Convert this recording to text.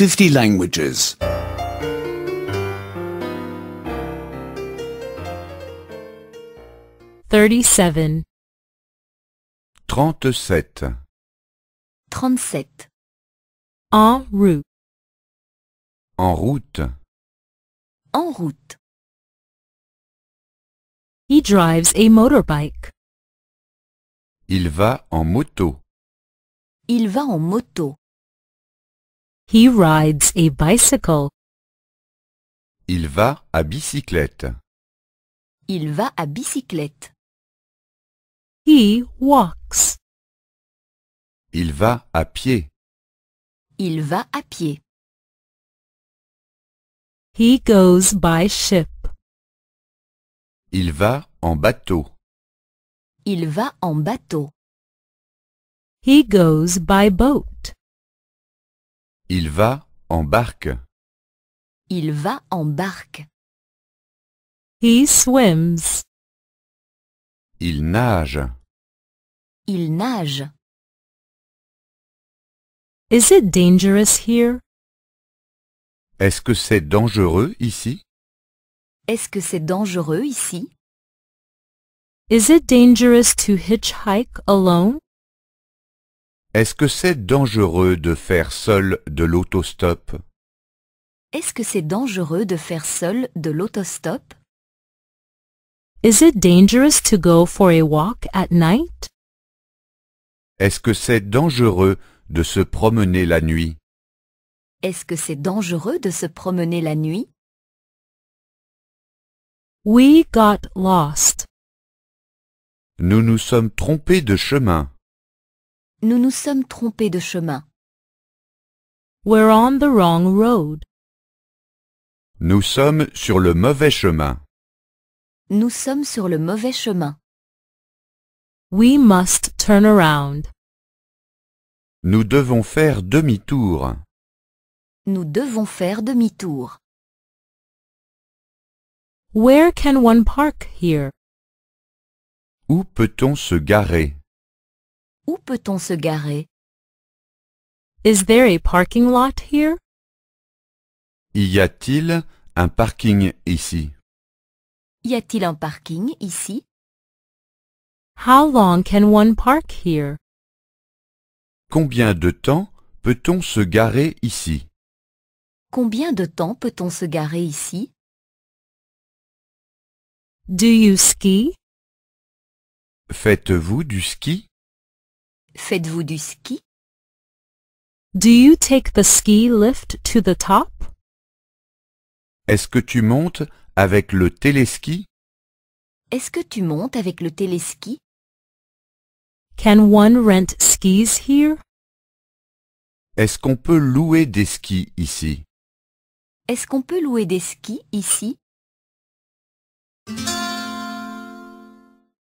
50 languages. 37 37 En route En route En route He drives a motorbike. Il va en moto. Il va en moto. He rides a bicycle. Il va à bicyclette. Il va à bicyclette. He walks. Il va à pied. Il va à pied. He goes by ship. Il va en bateau. Il va en bateau. He goes by boat. Il va en barque. Il va en barque. He swims. Il nage. Il nage. Is it dangerous here? Est-ce que c'est dangereux ici? Est-ce que c'est dangereux ici? Is it dangerous to hitchhike alone? Est-ce que c'est dangereux de faire seul de l'autostop Est-ce que c'est dangereux de faire seul de l'autostop Is it dangerous to go for a walk at night Est-ce que c'est dangereux de se promener la nuit Est-ce que c'est dangereux de se promener la nuit We got lost. Nous nous sommes trompés de chemin. Nous nous sommes trompés de chemin. We're on the wrong road. Nous sommes sur le mauvais chemin. Nous sommes sur le mauvais chemin. We must turn around. Nous devons faire demi-tour. Nous devons faire demi-tour. Where can one park here? Où peut-on se garer? peut-on se garer? Is there a parking lot here? Y a-t-il un parking ici? Y a-t-il un parking ici? How long can one park here? Combien de temps peut-on se garer ici? Combien de temps peut-on se garer ici? Do you ski? Faites-vous du ski? Faites-vous du ski? Do you take the ski lift to the top? Est-ce que tu montes avec le téléski? Est-ce que tu montes avec le téléski? Can one rent skis here? Est-ce qu'on peut louer des skis ici? Est-ce qu'on peut louer des skis ici?